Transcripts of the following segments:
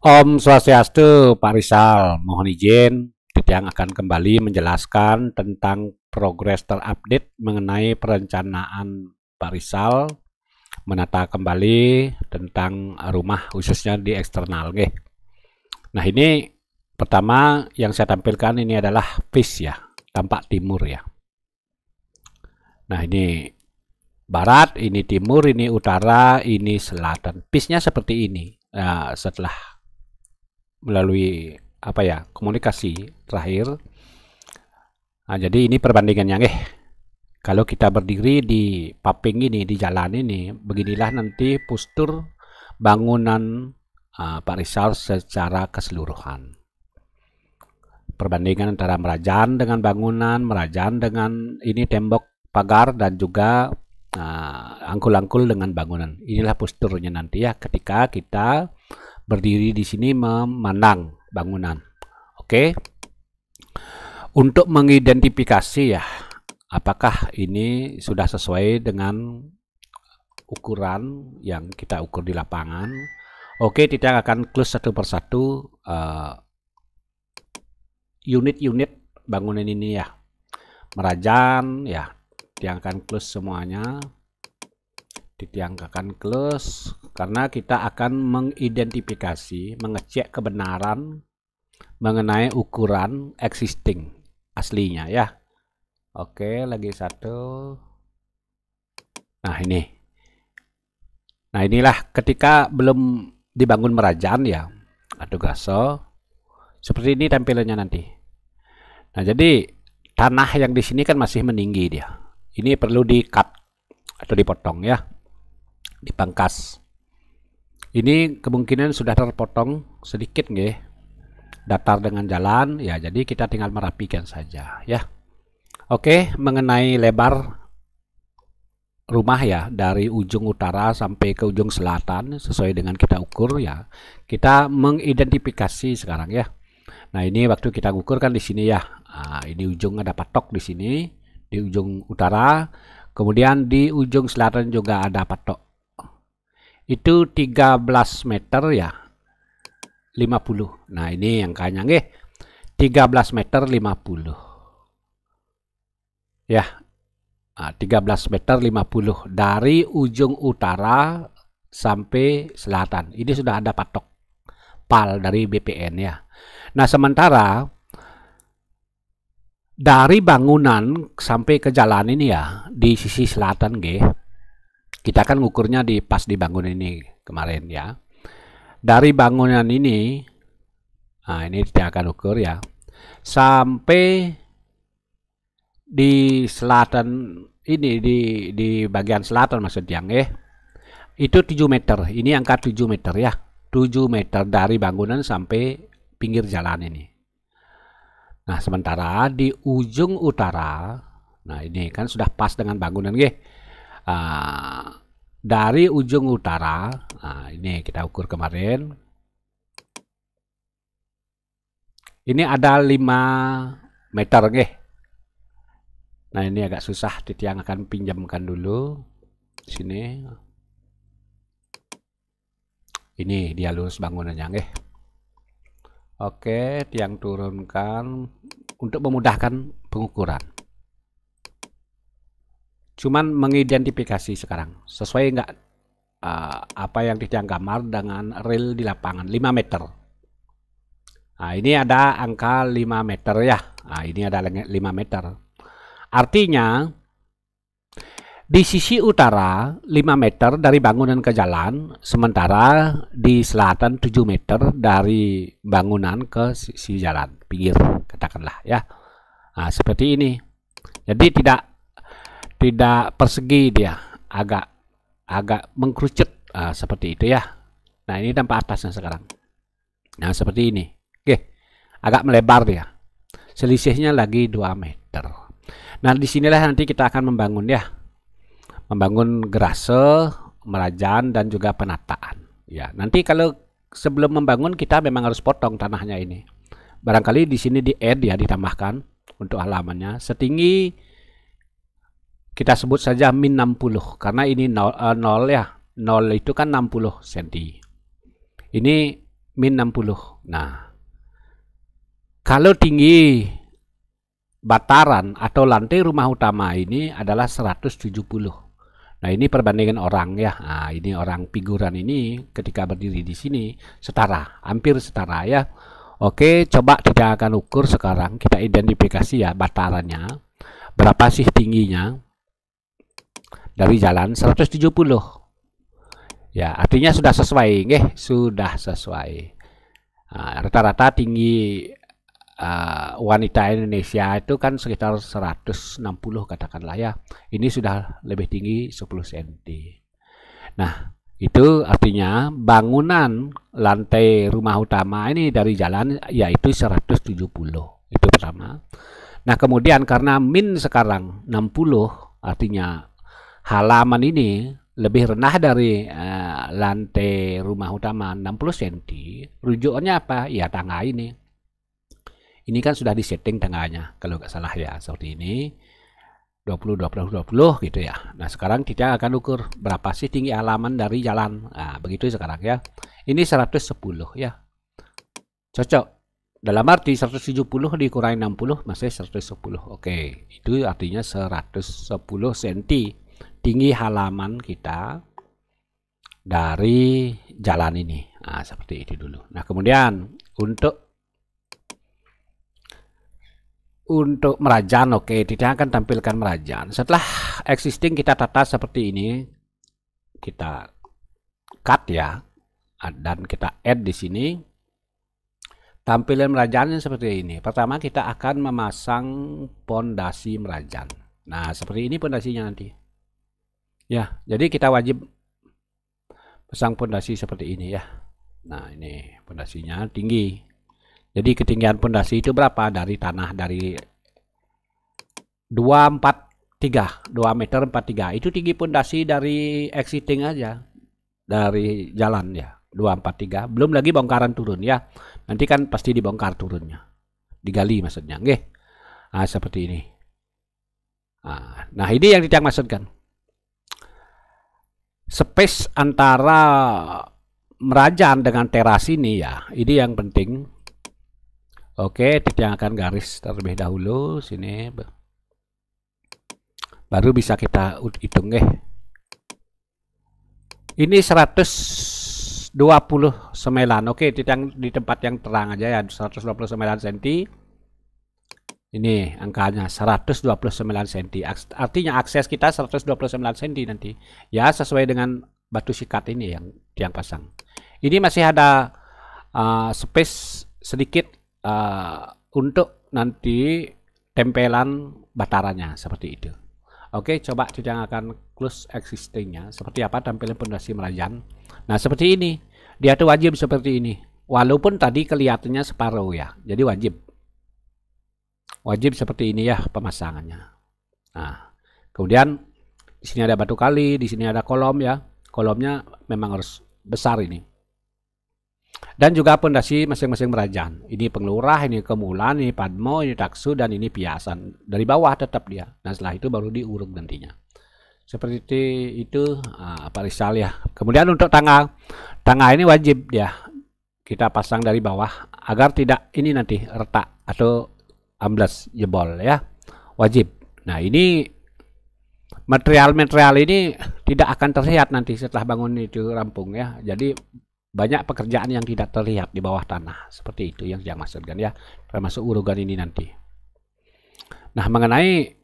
Om Swastiastu, Pak Rizal, mohon izin yang akan kembali menjelaskan tentang progres terupdate mengenai perencanaan Pak Rizal menata kembali tentang rumah khususnya di eksternal. Nah ini pertama yang saya tampilkan ini adalah fish ya, tampak timur ya. Nah ini barat, ini timur, ini utara, ini selatan. Fishnya seperti ini. Nah, setelah melalui apa ya komunikasi terakhir. Nah, jadi ini perbandingannya eh Kalau kita berdiri di paping ini di jalan ini, beginilah nanti postur bangunan uh, Pak Rizal secara keseluruhan. Perbandingan antara merajan dengan bangunan, merajan dengan ini tembok pagar dan juga ah, angkul-angkul uh, angkul -angkul dengan bangunan. Inilah posturnya nanti ya ketika kita berdiri di sini memandang bangunan. Oke. Okay. Untuk mengidentifikasi ya, apakah ini sudah sesuai dengan ukuran yang kita ukur di lapangan. Oke, okay, kita akan close satu persatu eh, unit-unit uh, bangunan ini ya. Merajan ya, tiang akan close semuanya. Ditiangkan akan close karena kita akan mengidentifikasi, mengecek kebenaran mengenai ukuran existing aslinya ya. Oke, lagi satu. Nah, ini. Nah, inilah ketika belum dibangun merajaan ya. Aduh gaso. Seperti ini tampilannya nanti. Nah, jadi tanah yang di sini kan masih meninggi dia. Ini perlu di-cut atau dipotong ya. Dipangkas. Ini kemungkinan sudah terpotong sedikit nggih. Datar dengan jalan ya, jadi kita tinggal merapikan saja ya. Oke, mengenai lebar rumah ya dari ujung utara sampai ke ujung selatan sesuai dengan kita ukur ya. Kita mengidentifikasi sekarang ya. Nah, ini waktu kita ukur kan di sini ya. Nah, ini ujung ada patok di sini, di ujung utara, kemudian di ujung selatan juga ada patok itu 13 meter ya 50 nah ini yang kayaknya nge 13 meter 50 ya nah, 13 meter 50 dari ujung utara sampai selatan ini sudah ada patok pal dari BPN ya nah sementara dari bangunan sampai ke jalan ini ya di sisi selatan nggih kita kan ngukurnya di pas di bangun ini kemarin ya. Dari bangunan ini, nah ini kita akan ukur ya, sampai di selatan ini di di bagian selatan maksudnya eh itu 7 meter ini angka 7 meter ya 7 meter dari bangunan sampai pinggir jalan ini nah sementara di ujung utara nah ini kan sudah pas dengan bangunan eh Ah, dari ujung utara nah ini kita ukur kemarin ini ada 5 meter nih nah ini agak susah tiang akan pinjamkan dulu sini ini dia lurus bangunannya nggih oke tiang turunkan untuk memudahkan pengukuran cuman mengidentifikasi sekarang sesuai nggak uh, apa yang dijang gambar dengan real di lapangan 5 meter nah ini ada angka 5 meter ya nah ini ada 5 meter artinya di sisi utara 5 meter dari bangunan ke jalan, sementara di selatan 7 meter dari bangunan ke sisi jalan, pinggir katakanlah ya. Nah, seperti ini. Jadi tidak tidak persegi dia agak agak mengkerucut uh, seperti itu ya nah ini tanpa atasnya sekarang nah seperti ini oke agak melebar dia selisihnya lagi 2 meter nah disinilah nanti kita akan membangun ya membangun gerase merajan dan juga penataan ya nanti kalau sebelum membangun kita memang harus potong tanahnya ini barangkali di sini di add ya ditambahkan untuk halamannya setinggi kita sebut saja min 60 karena ini 0, 0 eh, ya 0 itu kan 60 cm ini min 60 nah kalau tinggi bataran atau lantai rumah utama ini adalah 170 nah ini perbandingan orang ya nah, ini orang figuran ini ketika berdiri di sini setara hampir setara ya Oke coba kita akan ukur sekarang kita identifikasi ya batarannya berapa sih tingginya dari jalan 170 ya artinya sudah sesuai nih sudah sesuai ah, rata-rata nah, tinggi uh, wanita Indonesia itu kan sekitar 160 katakanlah ya ini sudah lebih tinggi 10 cm nah itu artinya bangunan lantai rumah utama ini dari jalan yaitu 170 itu pertama nah kemudian karena min sekarang 60 artinya halaman ini lebih rendah dari uh, lantai rumah utama 60 cm, rujukannya apa? Ya tangga ini. Ini kan sudah disetting tangganya, kalau nggak salah ya, seperti ini. 20, 20, 20 gitu ya. Nah sekarang kita akan ukur berapa sih tinggi halaman dari jalan. Nah begitu sekarang ya. Ini 110 ya. Cocok. Dalam arti 170 dikurangi 60 masih 110. Oke, itu artinya 110 cm tinggi halaman kita dari jalan ini. Nah, seperti itu dulu. Nah, kemudian untuk untuk merajan, oke, okay, tidak akan tampilkan merajan. Setelah existing kita tata seperti ini, kita cut ya, dan kita add di sini. Tampilan merajannya seperti ini. Pertama kita akan memasang pondasi merajan. Nah, seperti ini pondasinya nanti. Ya, jadi kita wajib pasang pondasi seperti ini ya. Nah, ini pondasinya tinggi. Jadi ketinggian pondasi itu berapa dari tanah dari 243, 2 meter 43. Itu tinggi pondasi dari exiting aja. Dari jalan ya. 243. Belum lagi bongkaran turun ya. Nanti kan pasti dibongkar turunnya. Digali maksudnya, nggih. Nah, seperti ini. Ah, nah, ini yang tidak maksudkan space antara merajan dengan teras ini ya ini yang penting oke titik yang akan garis terlebih dahulu sini baru bisa kita hitung deh ini 129 oke di tempat yang terang aja ya 129 cm ini angkanya 129 cm artinya akses kita 129 cm nanti ya sesuai dengan batu sikat ini yang tiang pasang ini masih ada uh, space sedikit uh, untuk nanti tempelan bataranya seperti itu oke coba kita akan close existingnya seperti apa tampilan pondasi melayan nah seperti ini dia tuh wajib seperti ini walaupun tadi kelihatannya separuh ya jadi wajib wajib seperti ini ya pemasangannya. Nah, kemudian di sini ada batu kali, di sini ada kolom ya. Kolomnya memang harus besar ini. Dan juga pondasi masing-masing kerajaan. Ini pengelurah, ini kemulan, ini padmo, ini taksu, dan ini piasan. Dari bawah tetap dia. Nah setelah itu baru diuruk nantinya seperti itu apa ah, risal ya kemudian untuk tangga tangga ini wajib ya kita pasang dari bawah agar tidak ini nanti retak atau amblas jebol ya wajib nah ini material-material ini tidak akan terlihat nanti setelah bangun itu rampung ya jadi banyak pekerjaan yang tidak terlihat di bawah tanah seperti itu yang saya maksudkan ya termasuk urugan ini nanti nah mengenai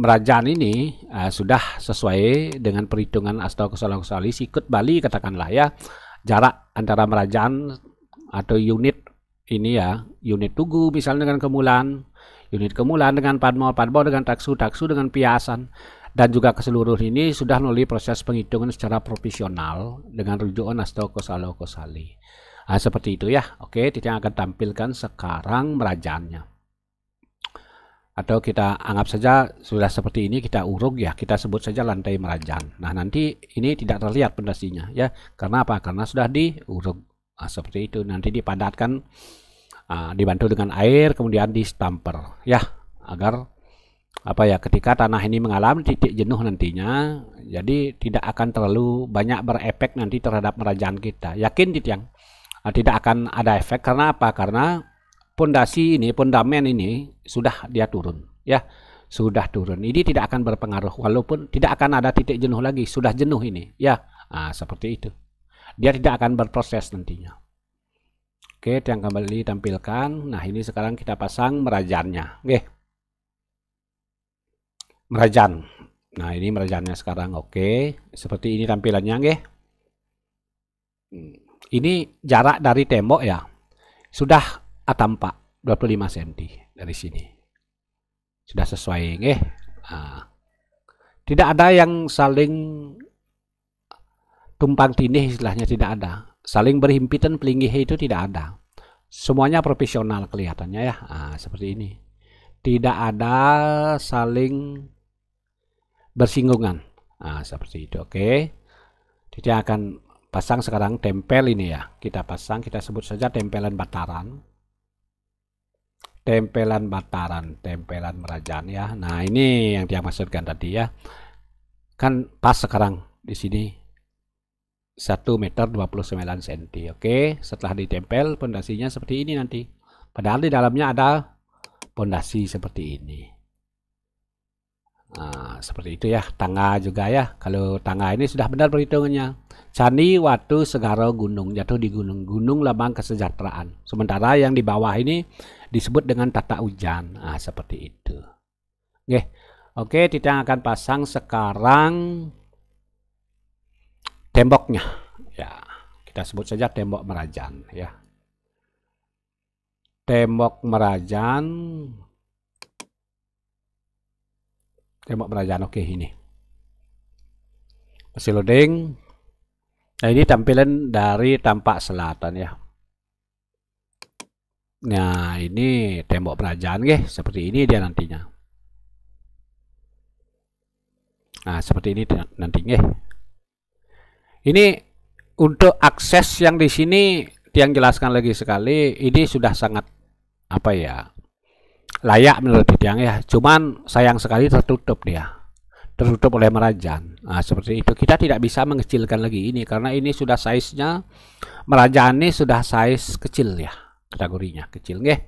merajaan ini uh, sudah sesuai dengan perhitungan astro kesalahan sikut Bali katakanlah ya jarak antara merajaan atau unit ini ya unit tugu misalnya dengan kemulan unit kemulan dengan padmo padmo dengan taksu taksu dengan piasan dan juga keseluruhan ini sudah melalui proses penghitungan secara profesional dengan rujukan asto kosalo kosali nah, seperti itu ya oke titik akan tampilkan sekarang merajanya atau kita anggap saja sudah seperti ini kita uruk ya kita sebut saja lantai merajan nah nanti ini tidak terlihat pondasinya ya karena apa karena sudah diuruk Ah, seperti itu nanti dipadatkan uh, dibantu dengan air kemudian distamper ya agar apa ya ketika tanah ini mengalami titik jenuh nantinya jadi tidak akan terlalu banyak berefek nanti terhadap merajaan kita yakin tidak uh, ah, tidak akan ada efek karena apa karena pondasi ini pondamen ini sudah dia turun ya sudah turun ini tidak akan berpengaruh walaupun tidak akan ada titik jenuh lagi sudah jenuh ini ya nah, seperti itu dia tidak akan berproses nantinya oke yang kembali tampilkan nah ini sekarang kita pasang merajannya oke merajan nah ini merajannya sekarang oke seperti ini tampilannya oke hmm. ini jarak dari tembok ya sudah atampak 25 cm dari sini sudah sesuai oke nah, tidak ada yang saling tumpang tindih istilahnya tidak ada. Saling berhimpitan pelinggih itu tidak ada. Semuanya profesional kelihatannya ya. Nah, seperti ini. Tidak ada saling bersinggungan. Nah, seperti itu. Oke. Okay. akan pasang sekarang tempel ini ya. Kita pasang, kita sebut saja tempelan bataran. Tempelan bataran, tempelan merajaan ya. Nah, ini yang dia maksudkan tadi ya. Kan pas sekarang di sini 1 meter 29 cm. Oke, setelah ditempel pondasinya seperti ini nanti. Padahal di dalamnya ada pondasi seperti ini. Nah, seperti itu ya, tangga juga ya. Kalau tangga ini sudah benar perhitungannya. Candi Watu Segaro Gunung jatuh di gunung-gunung lambang kesejahteraan. Sementara yang di bawah ini disebut dengan tata hujan. Nah, seperti itu. Oke. Oke, titik yang akan pasang sekarang temboknya ya kita sebut saja tembok merajan ya tembok merajan tembok merajan oke ini masih loading nah ini tampilan dari tampak selatan ya nah ini tembok merajan guys seperti ini dia nantinya nah seperti ini nantinya ini untuk akses yang di sini yang jelaskan lagi sekali ini sudah sangat apa ya layak menurut Didiang ya cuman sayang sekali tertutup dia tertutup oleh merajan nah seperti itu kita tidak bisa mengecilkan lagi ini karena ini sudah size-nya merajan ini sudah size kecil ya kategorinya kecil nggih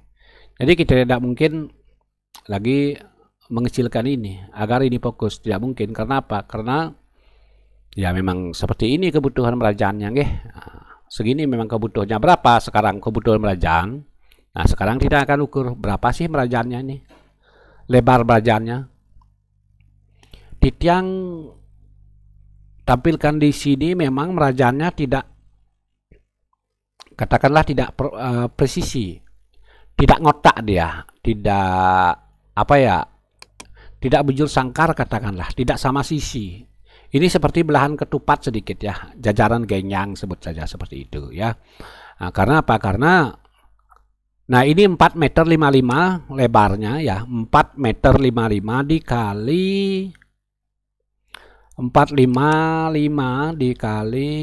jadi kita tidak mungkin lagi mengecilkan ini agar ini fokus tidak mungkin karena apa karena ya memang seperti ini kebutuhan merajaannya nggih ah, segini memang kebutuhannya berapa sekarang kebutuhan merajaan nah sekarang kita akan ukur berapa sih merajaannya ini lebar merajaannya Tiang tampilkan di sini memang merajaannya tidak katakanlah tidak per, uh, presisi tidak ngotak dia tidak apa ya tidak bujur sangkar katakanlah tidak sama sisi ini seperti belahan ketupat sedikit ya, jajaran genyang sebut saja seperti itu ya. Nah, karena apa? Karena Nah ini 4 meter 55 lebarnya ya 4 meter 55 dikali 455 dikali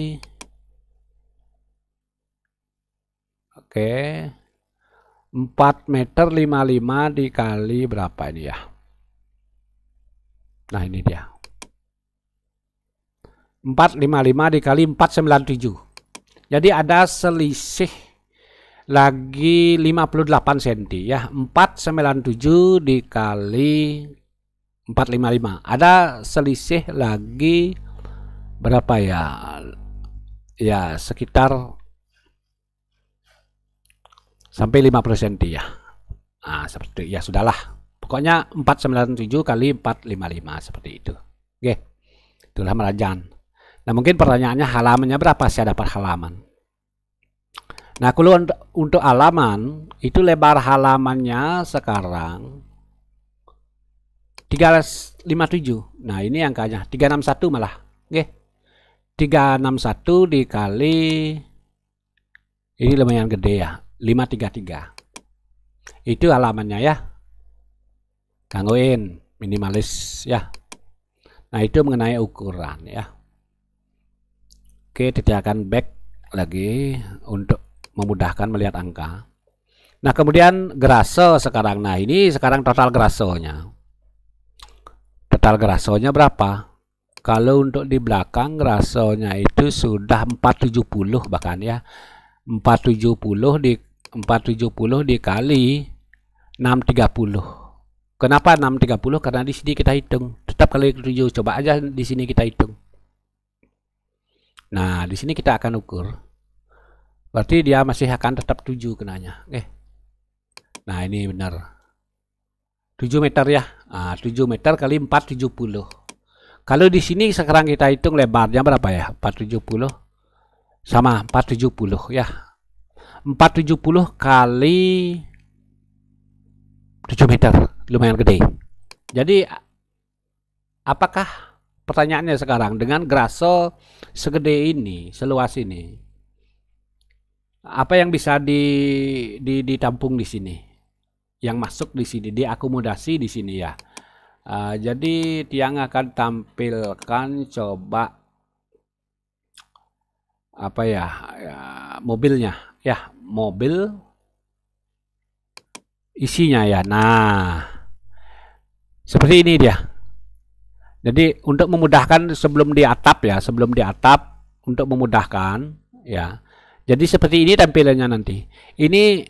Oke 4 meter 55 dikali berapa ini ya Nah ini dia 455 dikali 497 jadi ada selisih lagi 58 cm ya 497 dikali 455 ada selisih lagi berapa ya ya sekitar sampai 50 cm ya nah, seperti ya sudahlah pokoknya 497 kali 455 seperti itu oke itulah merajaan Nah mungkin pertanyaannya halamannya berapa saya dapat halaman. Nah kalau untuk, halaman itu lebar halamannya sekarang 357. Nah ini angkanya 361 malah. Oke. Okay. 361 dikali ini lumayan gede ya. 533. Itu halamannya ya. Kangguin minimalis ya. Nah, itu mengenai ukuran ya. Oke, tidak akan back lagi untuk memudahkan melihat angka. Nah, kemudian graso sekarang. Nah, ini sekarang total grasonya. Total grasonya berapa? Kalau untuk di belakang grasonya itu sudah 470 bahkan ya. 470 di 470 dikali 630. Kenapa 630? Karena di sini kita hitung. Tetap kali 7. Coba aja di sini kita hitung. Nah, di sini kita akan ukur. Berarti dia masih akan tetap 7 kenanya. Oke. Okay. Nah, ini benar. 7 meter ya. Nah, 7 meter kali 470. Kalau di sini sekarang kita hitung lebarnya berapa ya? 470 sama 470 ya. 470 kali 7 meter lumayan gede. Jadi apakah pertanyaannya sekarang dengan graso segede ini, seluas ini, apa yang bisa di, di ditampung di sini, yang masuk di sini, diakomodasi di sini ya. Uh, jadi tiang akan tampilkan coba apa ya, ya mobilnya ya mobil isinya ya. Nah seperti ini dia jadi untuk memudahkan sebelum di atap ya, sebelum di atap untuk memudahkan ya. Jadi seperti ini tampilannya nanti. Ini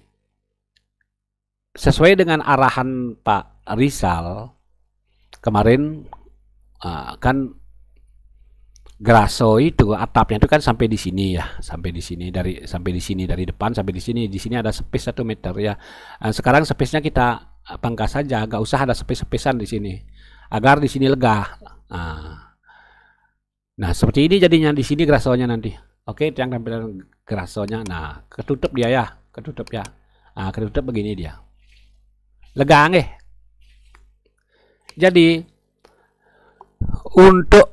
sesuai dengan arahan Pak Rizal kemarin uh, kan graso itu atapnya itu kan sampai di sini ya sampai di sini dari sampai di sini dari depan sampai di sini di sini ada space satu meter ya ah, sekarang space-nya kita ah, pangkas saja nggak usah ada space spesan di sini agar di sini lega. Nah. nah, seperti ini jadinya di sini grasonya nanti. Oke, yang tampilan grasonya. Nah, ketutup dia ya, ketutup ya. Nah, ketutup begini dia. Lega nggih. Jadi untuk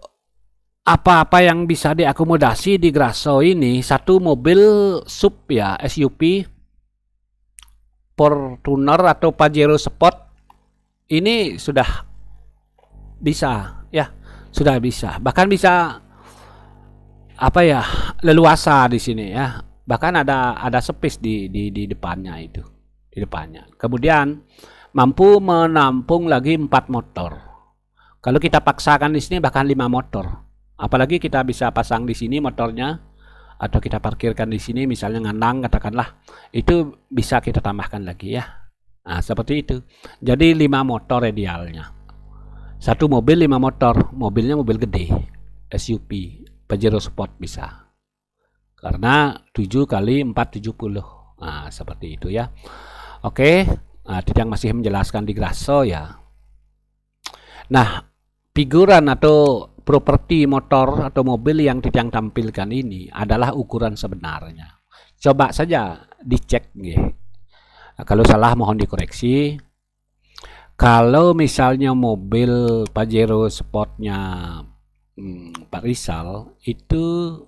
apa-apa yang bisa diakomodasi di Grasso ini satu mobil sub ya SUV Fortuner atau Pajero Sport ini sudah bisa ya sudah bisa bahkan bisa apa ya leluasa di sini ya bahkan ada ada space di di di depannya itu di depannya kemudian mampu menampung lagi empat motor kalau kita paksakan di sini bahkan lima motor apalagi kita bisa pasang di sini motornya atau kita parkirkan di sini misalnya ngandang katakanlah itu bisa kita tambahkan lagi ya nah seperti itu jadi lima motor radialnya satu mobil lima motor mobilnya mobil gede SUV Pajero Sport bisa karena 7 kali 470 nah seperti itu ya oke nah, yang masih menjelaskan di Grasso ya nah figuran atau properti motor atau mobil yang tidak tampilkan ini adalah ukuran sebenarnya coba saja dicek nih nah, kalau salah mohon dikoreksi kalau misalnya mobil Pajero Sportnya hmm, Pak Rizal itu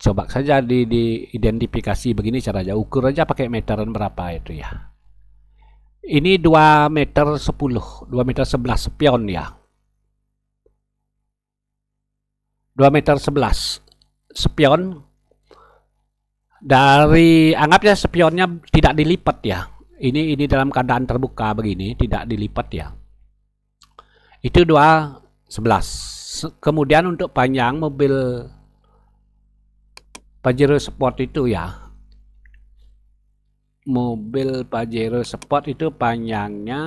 coba saja di, diidentifikasi begini cara aja ukur aja pakai meteran berapa itu ya ini 2 meter 10 2 meter 11 spion ya 2 meter 11 spion dari anggapnya spionnya tidak dilipat ya ini ini dalam keadaan terbuka begini tidak dilipat ya itu sebelas. kemudian untuk panjang mobil Pajero Sport itu ya mobil Pajero Sport itu panjangnya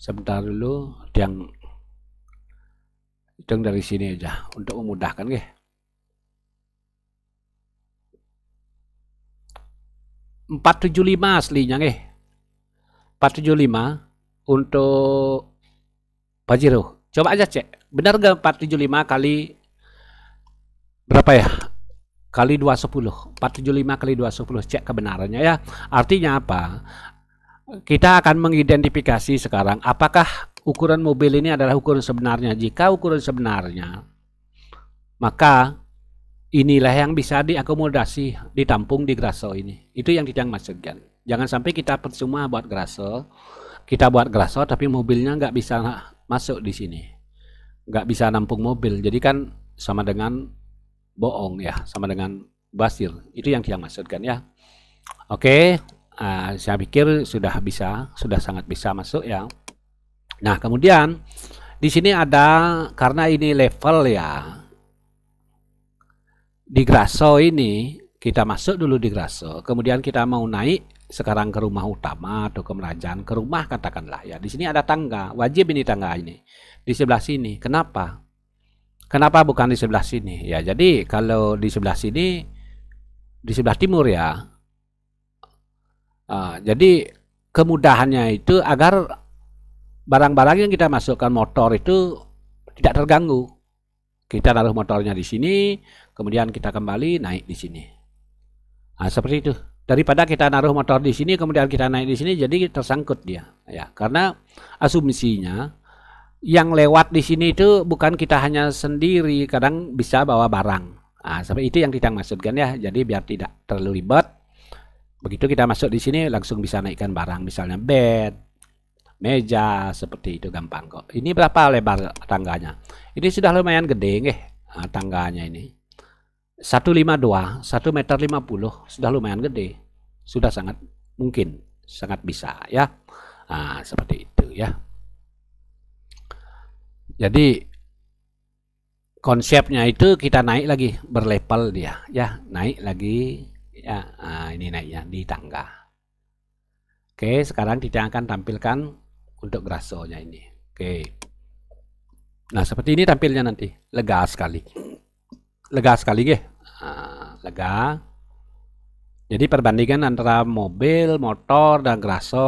sebentar dulu yang hitung dari sini aja untuk memudahkan guys 475 aslinya nih. 475 untuk Pajero. Coba aja cek. Benar gak 475 kali berapa ya? Kali 210. 475 kali 210 cek kebenarannya ya. Artinya apa? Kita akan mengidentifikasi sekarang apakah ukuran mobil ini adalah ukuran sebenarnya. Jika ukuran sebenarnya, maka inilah yang bisa diakomodasi, ditampung di grasso ini. Itu yang kita masukkan. Jangan sampai kita percuma buat grasso, kita buat grasso tapi mobilnya nggak bisa masuk di sini, nggak bisa nampung mobil. Jadi kan sama dengan bohong ya, sama dengan basir. Itu yang kita maksudkan ya. Oke, uh, saya pikir sudah bisa, sudah sangat bisa masuk ya. Nah kemudian di sini ada karena ini level ya di Grasso ini kita masuk dulu di Grasso, kemudian kita mau naik sekarang ke rumah utama atau ke merajaan ke rumah katakanlah ya. Di sini ada tangga, wajib ini tangga ini. Di sebelah sini. Kenapa? Kenapa bukan di sebelah sini? Ya, jadi kalau di sebelah sini di sebelah timur ya. Uh, jadi kemudahannya itu agar barang-barang yang kita masukkan motor itu tidak terganggu. Kita taruh motornya di sini, kemudian kita kembali naik di sini. Nah, seperti itu. Daripada kita naruh motor di sini, kemudian kita naik di sini, jadi tersangkut dia. Ya, karena asumsinya yang lewat di sini itu bukan kita hanya sendiri, kadang bisa bawa barang. Nah, seperti itu yang kita maksudkan ya. Jadi biar tidak terlalu ribet. Begitu kita masuk di sini langsung bisa naikkan barang, misalnya bed, meja, seperti itu gampang kok. Ini berapa lebar tangganya? Ini sudah lumayan gede nggih ah, tangganya ini satu lima dua satu meter lima puluh sudah lumayan gede. Sudah sangat mungkin, sangat bisa ya. Nah, seperti itu ya. Jadi konsepnya itu kita naik lagi berlevel dia ya, naik lagi ya. Nah, ini naiknya di tangga. Oke, sekarang kita akan tampilkan untuk grasonya ini. Oke. Nah, seperti ini tampilnya nanti, lega sekali lega sekali gih ah, uh, lega jadi perbandingan antara mobil motor dan graso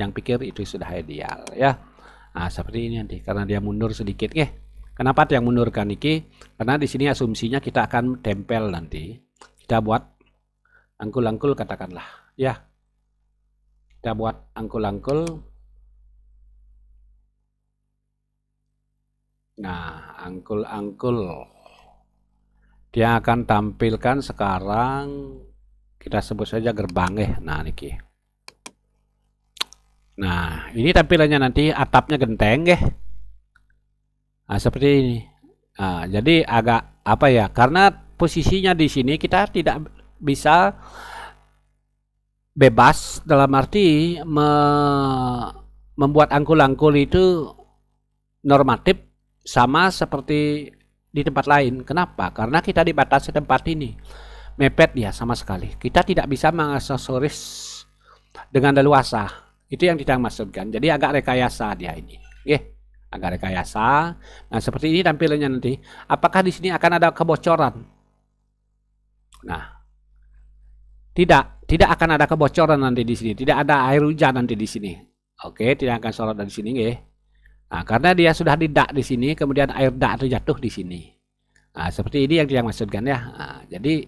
yang pikir itu sudah ideal ya nah, seperti ini nanti karena dia mundur sedikit ya. kenapa yang mundurkan iki karena di sini asumsinya kita akan tempel nanti kita buat angkul-angkul katakanlah ya kita buat angkul-angkul nah angkul-angkul yang akan tampilkan sekarang kita sebut saja gerbang, eh, nah niki nah ini tampilannya nanti atapnya genteng ya nah, seperti ini nah, jadi agak apa ya karena posisinya di sini kita tidak bisa bebas dalam arti me membuat angkul-angkul itu normatif sama seperti di tempat lain. Kenapa? Karena kita dibatasi tempat ini. Mepet ya sama sekali. Kita tidak bisa mengaksesoris dengan leluasa. Itu yang kita maksudkan. Jadi agak rekayasa dia ini. Oke, agak rekayasa. Nah, seperti ini tampilannya nanti. Apakah di sini akan ada kebocoran? Nah, tidak, tidak akan ada kebocoran nanti di sini. Tidak ada air hujan nanti di sini. Oke, tidak akan sorot dari sini, nggih. Nah, karena dia sudah didak di sini, kemudian air dak itu jatuh di sini. Nah, seperti ini yang dia maksudkan ya. Nah, jadi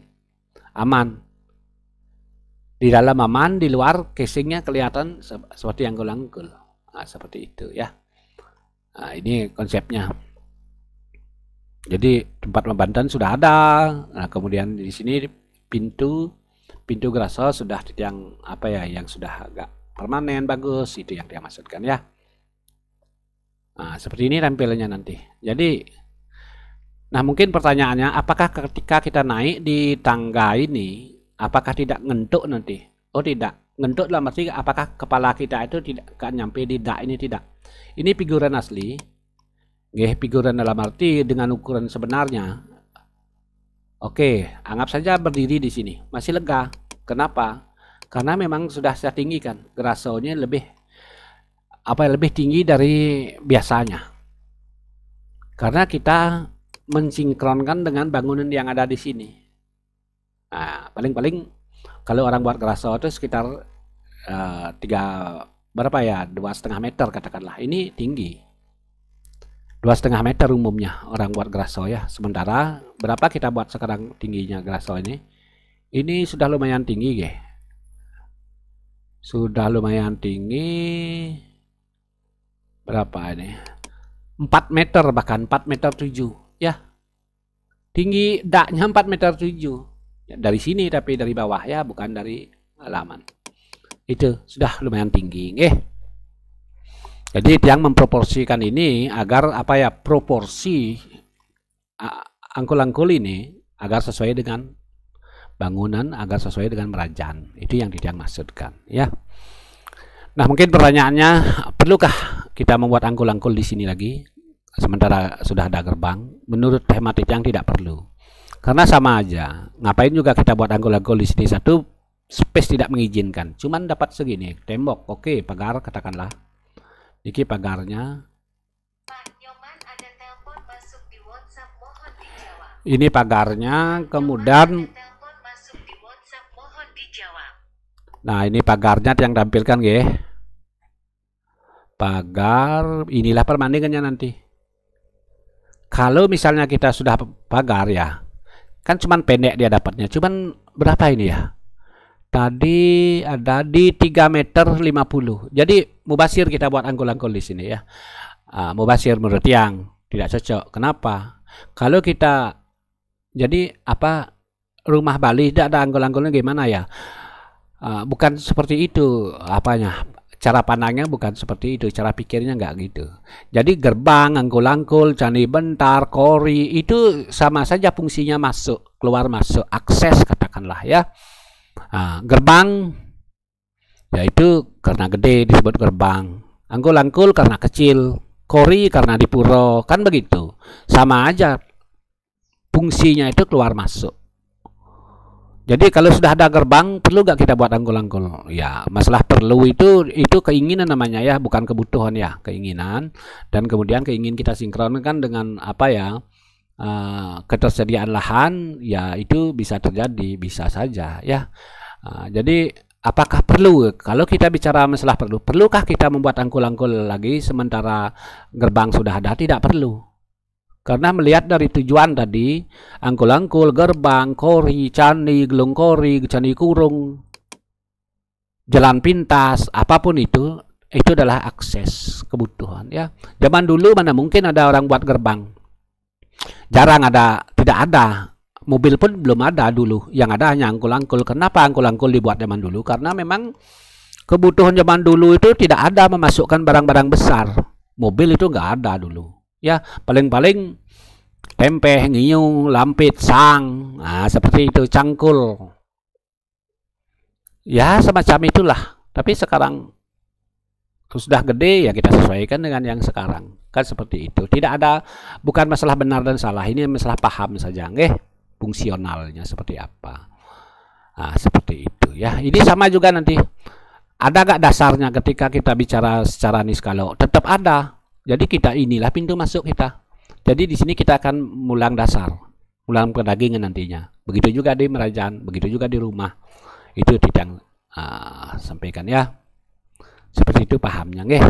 aman. Di dalam aman, di luar casingnya kelihatan seperti yang angkul Nah, seperti itu ya. Nah, ini konsepnya. Jadi tempat membantan sudah ada. Nah, kemudian di sini pintu pintu gerasa sudah yang apa ya yang sudah agak permanen bagus itu yang dia maksudkan ya. Nah, seperti ini tampilannya nanti. Jadi, nah mungkin pertanyaannya, apakah ketika kita naik di tangga ini, apakah tidak ngentuk nanti? Oh tidak, ngentuk dalam arti apakah kepala kita itu tidak akan nyampe di dak ini tidak. Ini figuran asli. Nggih, figuran dalam arti dengan ukuran sebenarnya. Oke, anggap saja berdiri di sini. Masih lega. Kenapa? Karena memang sudah saya tinggikan. Grasonya lebih apa yang lebih tinggi dari biasanya. Karena kita mensinkronkan dengan bangunan yang ada di sini. Nah, paling-paling kalau orang buat grasso itu sekitar uh, tiga berapa ya dua setengah meter katakanlah ini tinggi dua setengah meter umumnya orang buat grasso ya sementara berapa kita buat sekarang tingginya grasso ini ini sudah lumayan tinggi ya sudah lumayan tinggi berapa ini 4 meter bahkan 4 meter 7 ya tinggi daknya 4 meter 7 ya, dari sini tapi dari bawah ya bukan dari halaman itu sudah lumayan tinggi eh jadi tiang memproporsikan ini agar apa ya proporsi angkul-angkul ini agar sesuai dengan bangunan agar sesuai dengan merajan itu yang tiang maksudkan ya nah mungkin pertanyaannya perlukah kita membuat angkul-angkul di sini lagi sementara sudah ada gerbang menurut hemat yang tidak perlu karena sama aja ngapain juga kita buat angkul-angkul di sini satu space tidak mengizinkan cuman dapat segini tembok oke pagar katakanlah ini pagarnya ini pagarnya kemudian nah ini pagarnya yang tampilkan ya pagar inilah perbandingannya nanti kalau misalnya kita sudah pagar ya kan cuman pendek dia dapatnya cuman berapa ini ya tadi ada di 3 meter 50 jadi mubasir kita buat angkul-angkul di sini ya uh, mubasir menurut yang tidak cocok kenapa kalau kita jadi apa rumah Bali tidak ada angkul-angkulnya gimana ya uh, bukan seperti itu apanya cara pandangnya bukan seperti itu, cara pikirnya nggak gitu. Jadi gerbang, angkul-angkul, candi bentar, kori itu sama saja fungsinya masuk, keluar masuk, akses katakanlah ya. Nah, gerbang yaitu karena gede disebut gerbang, angkul-angkul karena kecil, kori karena dipuro kan begitu. Sama aja fungsinya itu keluar masuk. Jadi kalau sudah ada gerbang perlu nggak kita buat angkul-angkul? Ya, masalah perlu itu itu keinginan namanya ya, bukan kebutuhan ya, keinginan. Dan kemudian keinginan kita sinkronkan dengan apa ya? Uh, ketersediaan lahan ya itu bisa terjadi, bisa saja ya. Uh, jadi apakah perlu kalau kita bicara masalah perlu perlukah kita membuat angkul-angkul lagi sementara gerbang sudah ada tidak perlu karena melihat dari tujuan tadi, angkul-angkul, gerbang, kori, cani gelung kori, candi kurung, jalan pintas, apapun itu, itu adalah akses kebutuhan ya. Zaman dulu mana mungkin ada orang buat gerbang. Jarang ada, tidak ada. Mobil pun belum ada dulu. Yang ada hanya angkul-angkul. Kenapa angkul-angkul dibuat zaman dulu? Karena memang kebutuhan zaman dulu itu tidak ada memasukkan barang-barang besar. Mobil itu nggak ada dulu ya paling-paling tempe ngiyung lampit sang nah, seperti itu cangkul ya semacam itulah tapi sekarang sudah gede ya kita sesuaikan dengan yang sekarang kan seperti itu tidak ada bukan masalah benar dan salah ini masalah paham saja eh fungsionalnya seperti apa nah, seperti itu ya ini sama juga nanti ada gak dasarnya ketika kita bicara secara niskalo tetap ada jadi kita inilah pintu masuk kita. Jadi di sini kita akan mulang dasar, mulang ke daging nantinya. Begitu juga di merajaan, begitu juga di rumah. Itu tidak uh, ah, sampaikan ya. Seperti itu pahamnya, nggih.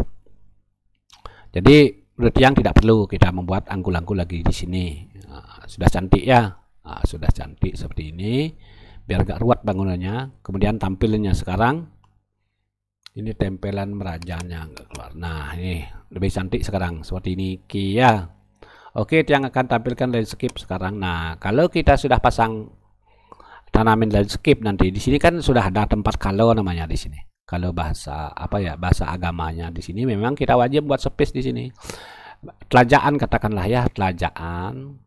Jadi menurut yang tidak perlu kita membuat angkul-angkul lagi di sini. Uh, sudah cantik ya, uh, sudah cantik seperti ini. Biar gak ruwet bangunannya. Kemudian tampilnya sekarang ini tempelan merajanya nggak keluar nah ini lebih cantik sekarang seperti ini Kia oke yang akan tampilkan landscape sekarang nah kalau kita sudah pasang tanamin landscape nanti di sini kan sudah ada tempat kalau namanya di sini kalau bahasa apa ya bahasa agamanya di sini memang kita wajib buat space di sini telajaan katakanlah ya telajaan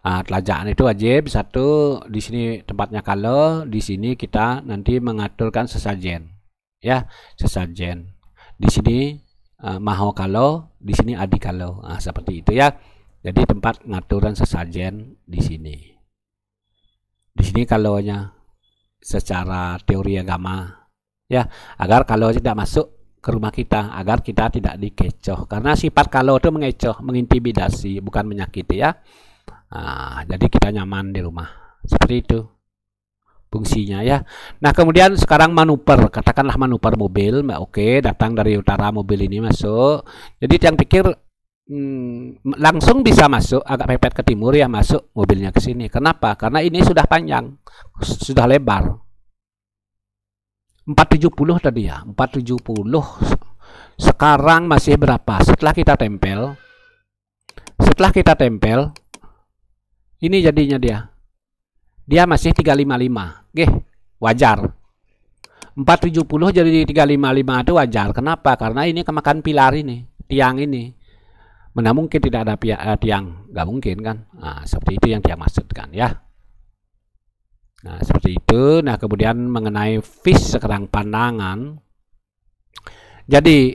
Nah, telajaan itu wajib satu di sini tempatnya kalau di sini kita nanti mengaturkan sesajen ya sesajen. Di sini uh, eh, maho kalau, di sini adi kalau. Nah, seperti itu ya. Jadi tempat ngaturan sesajen di sini. Di sini hanya secara teori agama ya agar kalau tidak masuk ke rumah kita agar kita tidak dikecoh karena sifat kalau itu mengecoh mengintimidasi bukan menyakiti ya nah, jadi kita nyaman di rumah seperti itu fungsinya ya. Nah kemudian sekarang manuver, katakanlah manuver mobil, oke, Oke, datang dari utara mobil ini masuk. Jadi yang pikir hmm, langsung bisa masuk, agak pepet ke timur ya masuk mobilnya ke sini. Kenapa? Karena ini sudah panjang, sudah lebar. 470 tadi ya, 470. Sekarang masih berapa? Setelah kita tempel, setelah kita tempel, ini jadinya dia dia masih 355. Oke, wajar. 470 jadi 355 itu wajar. Kenapa? Karena ini kemakan pilar ini, tiang ini. Mana mungkin tidak ada pia, uh, tiang? Gak mungkin kan? Nah, seperti itu yang dia maksudkan ya. Nah, seperti itu. Nah, kemudian mengenai fish sekarang pandangan. Jadi,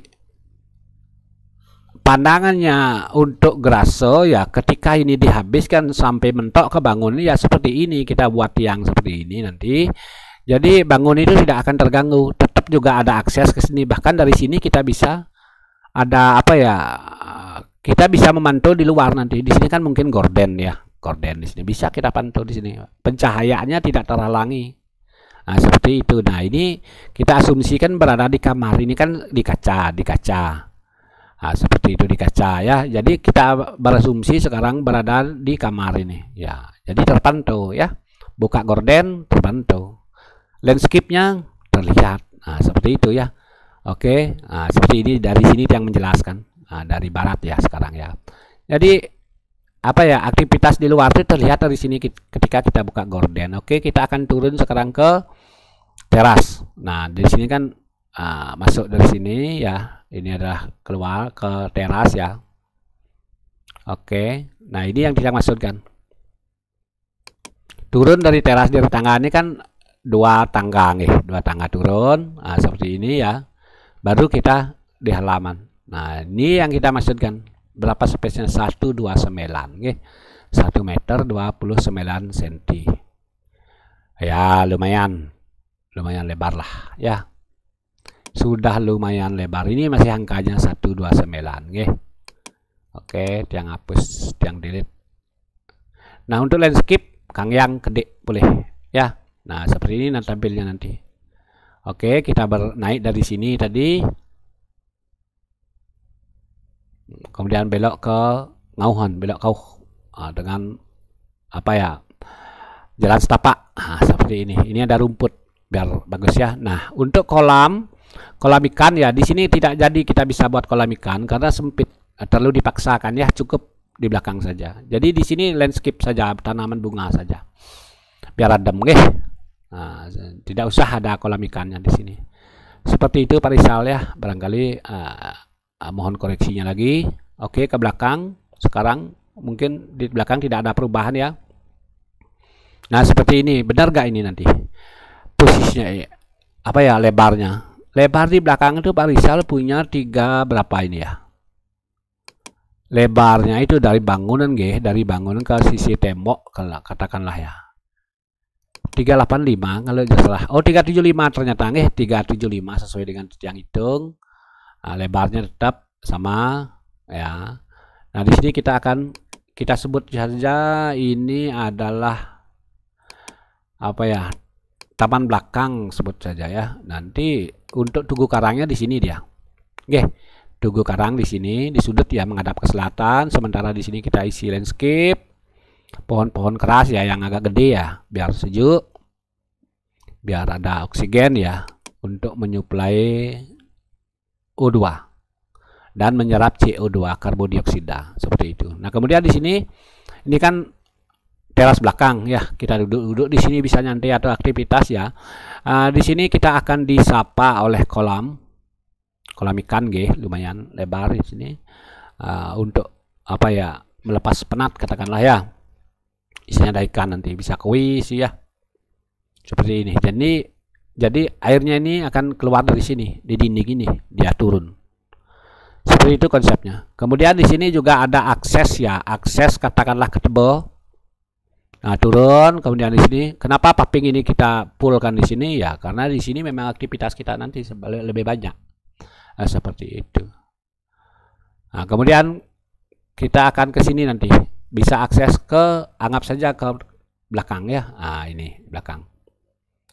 pandangannya untuk grasso ya ketika ini dihabiskan sampai mentok ke bangun ya seperti ini kita buat yang seperti ini nanti jadi bangun itu tidak akan terganggu tetap juga ada akses ke sini bahkan dari sini kita bisa ada apa ya kita bisa memantau di luar nanti di sini kan mungkin gorden ya gorden di sini bisa kita pantau di sini pencahayaannya tidak terhalangi nah seperti itu nah ini kita asumsikan berada di kamar ini kan di kaca di kaca Nah, seperti itu di kaca ya. Jadi kita berasumsi sekarang berada di kamar ini ya. Jadi terpantau ya. Buka gorden terpantau. Landscape-nya terlihat. Nah, seperti itu ya. Oke, nah, seperti ini dari sini yang menjelaskan nah, dari barat ya sekarang ya. Jadi apa ya aktivitas di luar itu terlihat dari sini ketika kita buka gorden. Oke, kita akan turun sekarang ke teras. Nah, di sini kan Nah, masuk dari sini ya ini adalah keluar ke teras ya oke nah ini yang kita maksudkan turun dari teras dari tangga ini kan dua tangga nih dua tangga turun nah, seperti ini ya baru kita di halaman nah ini yang kita maksudkan berapa spesiesnya 129 sembilan, 1 meter 29 cm ya lumayan lumayan lebar lah ya sudah lumayan lebar ini masih angkanya 129 nggih oke tiang hapus tiang delete nah untuk landscape kang yang gede boleh ya nah seperti ini nanti tampilnya nanti oke kita bernaik dari sini tadi kemudian belok ke ngauhan belok kau ah, dengan apa ya jalan setapak nah, seperti ini ini ada rumput biar bagus ya nah untuk kolam kolam ikan ya di sini tidak jadi kita bisa buat kolam ikan karena sempit terlalu dipaksakan ya cukup di belakang saja jadi di sini landscape saja tanaman bunga saja biar adem nih nah, tidak usah ada kolam ikannya di sini seperti itu Pak Rizal ya barangkali uh, mohon koreksinya lagi oke ke belakang sekarang mungkin di belakang tidak ada perubahan ya nah seperti ini benar gak ini nanti posisinya eh, apa ya lebarnya lebar di belakang itu Pak Rizal punya tiga berapa ini ya lebarnya itu dari bangunan G dari bangunan ke sisi tembok katakanlah ya 385 kalau tidak salah oh 375 ternyata tujuh 375 sesuai dengan yang hitung nah, lebarnya tetap sama ya nah di sini kita akan kita sebut saja ini adalah apa ya taman belakang sebut saja ya. Nanti untuk tugu karangnya di sini dia. Oke. Tugu karang di sini di sudut ya menghadap ke selatan, sementara di sini kita isi landscape pohon-pohon keras ya yang agak gede ya, biar sejuk. Biar ada oksigen ya untuk menyuplai O2 dan menyerap CO2 dioksida seperti itu. Nah, kemudian di sini ini kan teras belakang ya kita duduk-duduk di sini bisa nyantai atau aktivitas ya uh, di sini kita akan disapa oleh kolam kolam ikan gih lumayan lebar di sini uh, untuk apa ya melepas penat katakanlah ya isinya ada ikan nanti bisa sih ya seperti ini jadi jadi airnya ini akan keluar dari sini di dinding ini dia turun seperti itu konsepnya kemudian di sini juga ada akses ya akses katakanlah ke tebel Nah, turun kemudian di sini kenapa paping ini kita pullkan di sini ya karena di sini memang aktivitas kita nanti lebih banyak. Nah, seperti itu. Nah, kemudian kita akan ke sini nanti. Bisa akses ke anggap saja ke belakang ya. Nah, ini belakang.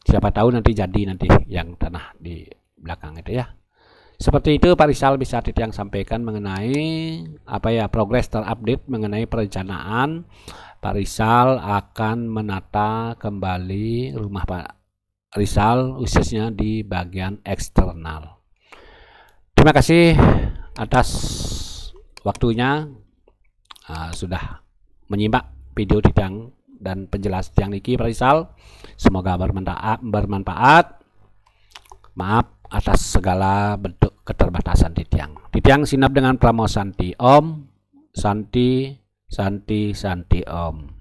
Siapa tahu nanti jadi nanti yang tanah di belakang itu ya. Seperti itu Pak Rizal bisa yang sampaikan mengenai apa ya progres terupdate mengenai perencanaan Pak Rizal akan menata kembali rumah Pak Rizal khususnya di bagian eksternal. Terima kasih atas waktunya uh, sudah menyimak video didang dan penjelasan yang Niki Pak Rizal. Semoga bermanfaat. bermanfaat. Maaf atas segala bentuk keterbatasan titiang. Titiang sinap dengan pramosanti Om, Santi, Santi, Santi Om.